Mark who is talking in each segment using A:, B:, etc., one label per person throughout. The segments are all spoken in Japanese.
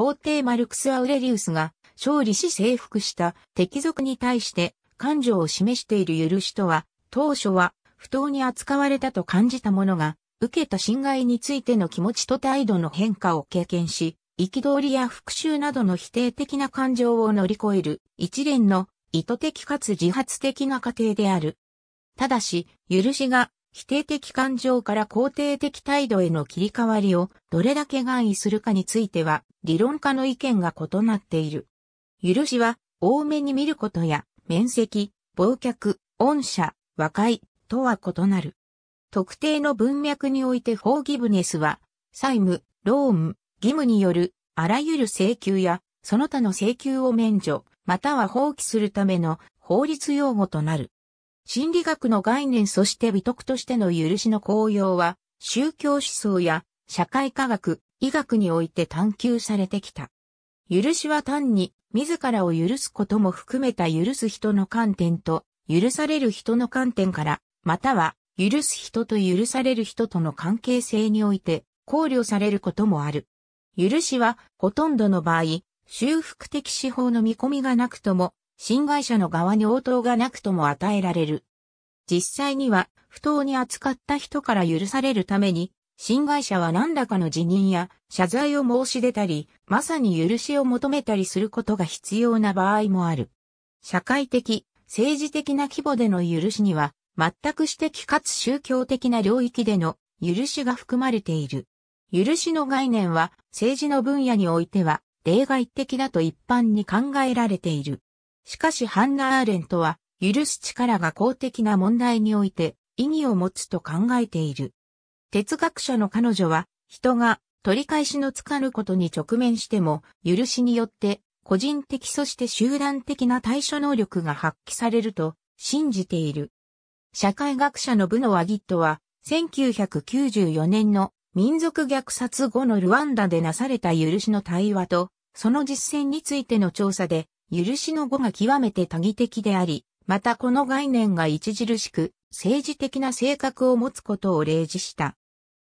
A: 皇帝マルクス・アウレリウスが勝利し征服した敵族に対して感情を示している許しとは、当初は不当に扱われたと感じたものが、受けた侵害についての気持ちと態度の変化を経験し、憤りや復讐などの否定的な感情を乗り越える一連の意図的かつ自発的な過程である。ただし、許しが否定的感情から肯定的態度への切り替わりをどれだけ願意するかについては理論家の意見が異なっている。許しは多めに見ることや面積、忘却、恩赦、和解とは異なる。特定の文脈においてフォーギブネスは債務、ローン、義務によるあらゆる請求やその他の請求を免除、または放棄するための法律用語となる。心理学の概念そして美徳としての許しの効用は、宗教思想や社会科学、医学において探求されてきた。許しは単に自らを許すことも含めた許す人の観点と許される人の観点から、または許す人と許される人との関係性において考慮されることもある。許しはほとんどの場合、修復的手法の見込みがなくとも侵害者の側に応答がなくとも与えられる。実際には、不当に扱った人から許されるために、侵害者は何らかの辞任や謝罪を申し出たり、まさに許しを求めたりすることが必要な場合もある。社会的、政治的な規模での許しには、全く私的かつ宗教的な領域での許しが含まれている。許しの概念は政治の分野においては例外的だと一般に考えられている。しかしハンナ・アーレントは、許す力が公的な問題において意義を持つと考えている。哲学者の彼女は、人が取り返しのつかぬことに直面しても、許しによって個人的そして集団的な対処能力が発揮されると信じている。社会学者のブノワ・ギットは、1994年の民族虐殺後のルワンダでなされた許しの対話と、その実践についての調査で、許しの語が極めて多義的であり、またこの概念が著しく政治的な性格を持つことを例示した。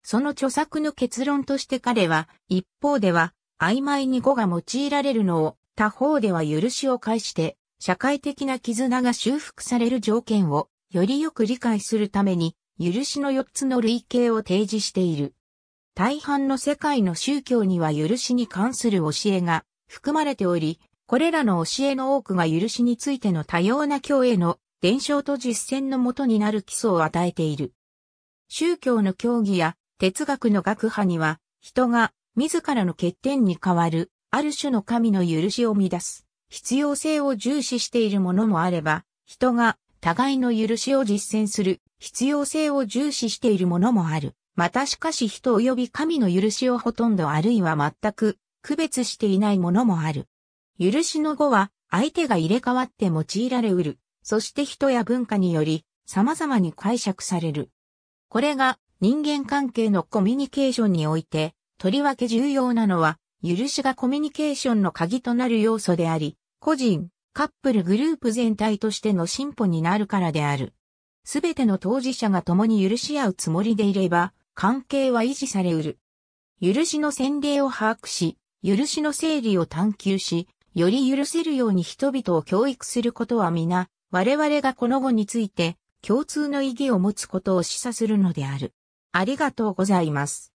A: その著作の結論として彼は、一方では、曖昧に語が用いられるのを、他方では許しを介して、社会的な絆が修復される条件を、よりよく理解するために、許しの四つの類型を提示している。大半の世界の宗教には許しに関する教えが含まれており、これらの教えの多くが許しについての多様な教への伝承と実践のもとになる基礎を与えている。宗教の教義や哲学の学派には、人が自らの欠点に変わる、ある種の神の許しを乱す、必要性を重視しているものもあれば、人が互いの許しを実践する、必要性を重視しているものもある。またしかし人及び神の許しをほとんどあるいは全く区別していないものもある。許しの語は、相手が入れ替わって用いられうる。そして人や文化により、様々に解釈される。これが、人間関係のコミュニケーションにおいて、とりわけ重要なのは、許しがコミュニケーションの鍵となる要素であり、個人、カップルグループ全体としての進歩になるからである。すべての当事者が共に許し合うつもりでいれば、関係は維持されうる。許しの洗礼を把握し、許しの整理を探求し、より許せるように人々を教育することは皆、我々がこの後について共通の意義を持つことを示唆するのである。ありがとうございます。